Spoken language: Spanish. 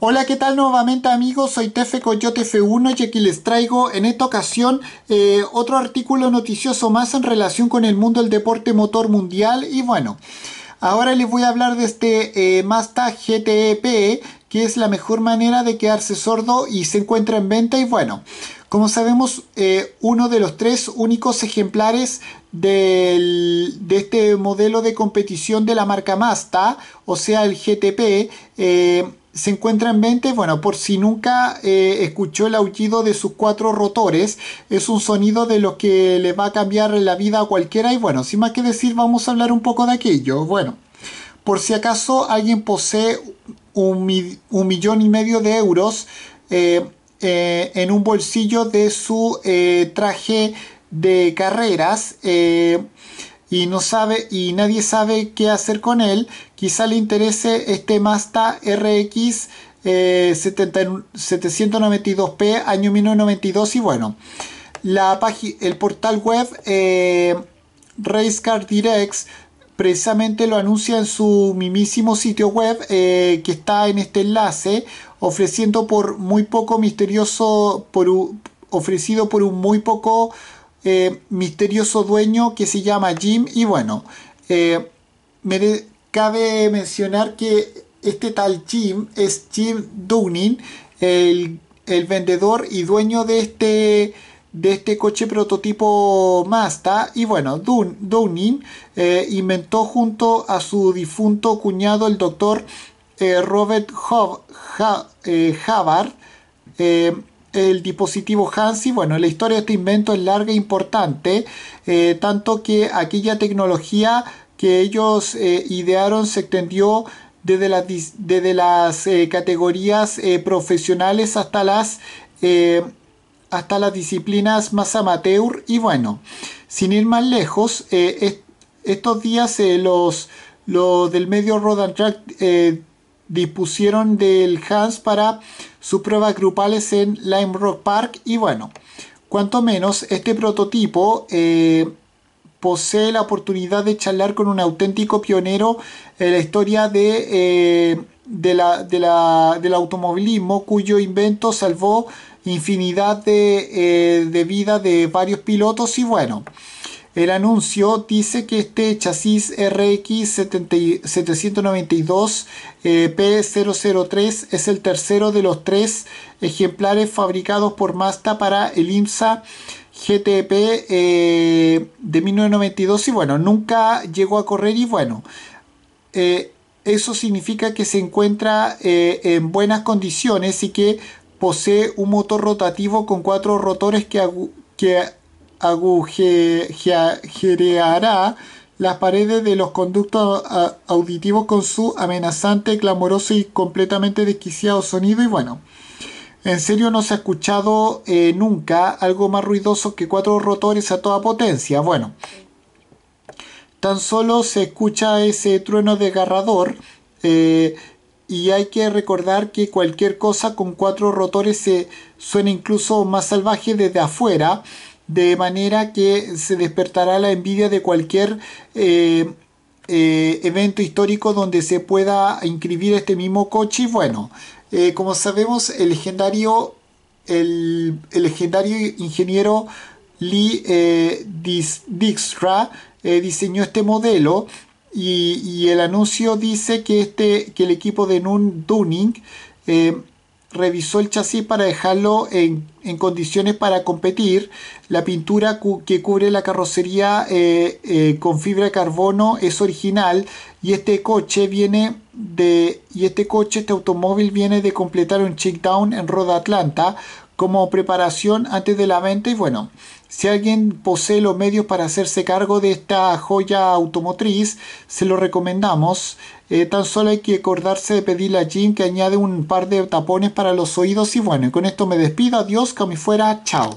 Hola, ¿qué tal nuevamente amigos? Soy Tefe Coyote F1 y aquí les traigo en esta ocasión eh, otro artículo noticioso más en relación con el mundo del deporte motor mundial y bueno, ahora les voy a hablar de este eh, Mazda GTE que es la mejor manera de quedarse sordo y se encuentra en venta y bueno, como sabemos eh, uno de los tres únicos ejemplares de este modelo de competición de la marca Mazda, o sea el GTP, se encuentra en 20, bueno, por si nunca eh, escuchó el aullido de sus cuatro rotores, es un sonido de lo que le va a cambiar la vida a cualquiera y bueno, sin más que decir vamos a hablar un poco de aquello. Bueno, por si acaso alguien posee un, millón y medio de euros eh, eh, en un bolsillo de su traje de carreras y no sabe y nadie sabe qué hacer con él, quizá le interese este Mazda RX 792P eh, año 1992 y bueno, la el portal web eh, Racecar Directs precisamente lo anuncia en su mimísimo sitio web eh, que está en este enlace ofreciendo por muy poco misterioso por ofrecido por un muy poco eh, misterioso dueño que se llama Jim y bueno cabe mencionar que este tal Jim es Jim Downing, el, vendedor y dueño de este de este coche prototipo Mazda y bueno, Downing eh, inventó junto a su difunto cuñado el doctor eh, Robert eh, el dispositivo Hansi. Bueno, la historia de este invento es larga e importante, tanto que aquella tecnología que ellos eh, idearon se extendió desde las, las eh, categorías eh, profesionales hasta las, hasta las disciplinas más amateur y bueno, sin ir más lejos, estos días los, los del medio Road Track dispusieron del Hans para sus pruebas grupales en Lime Rock Park y bueno, cuanto menos este prototipo posee la oportunidad de charlar con un auténtico pionero en la historia de, eh, del automovilismo, cuyo invento salvó infinidad de, eh, vida de vidas de varios pilotos y bueno. El anuncio dice que este chasis RX 792 P003 es el tercero de los tres ejemplares fabricados por Mazda para el IMSA GTP eh, de 1992 y bueno, nunca llegó a correr y bueno, eh, eso significa que se encuentra eh, en buenas condiciones y que posee un motor rotativo con cuatro rotores que, que agujereará las paredes de los conductos auditivos con su amenazante, clamoroso y completamente desquiciado sonido y bueno. En serio no se ha escuchado eh, nunca algo más ruidoso que cuatro rotores a toda potencia. Bueno, tan solo se escucha ese trueno desgarrador eh, y hay que recordar que cualquier cosa con cuatro rotores se suena incluso más salvaje desde afuera, de manera que se despertará la envidia de cualquier eh, eh, evento histórico donde se pueda inscribir este mismo coche. Bueno, eh, como sabemos, el legendario, el, legendario ingeniero Lee eh, Dijkstra eh, diseñó este modelo y, el anuncio dice que, este, que el equipo de Nun Dunning revisó el chasis para dejarlo en, condiciones para competir. La pintura que cubre la carrocería eh, eh, con fibra de carbono es original y este coche viene de y este coche, este automóvil viene de completar un down en Roda Atlanta como preparación antes de la venta y bueno, si alguien posee los medios para hacerse cargo de esta joya automotriz, se lo recomendamos. Eh, tan solo hay que acordarse de pedirle a Jim que añade un par de tapones para los oídos y bueno, con esto me despido, adiós, que me fuera, chao.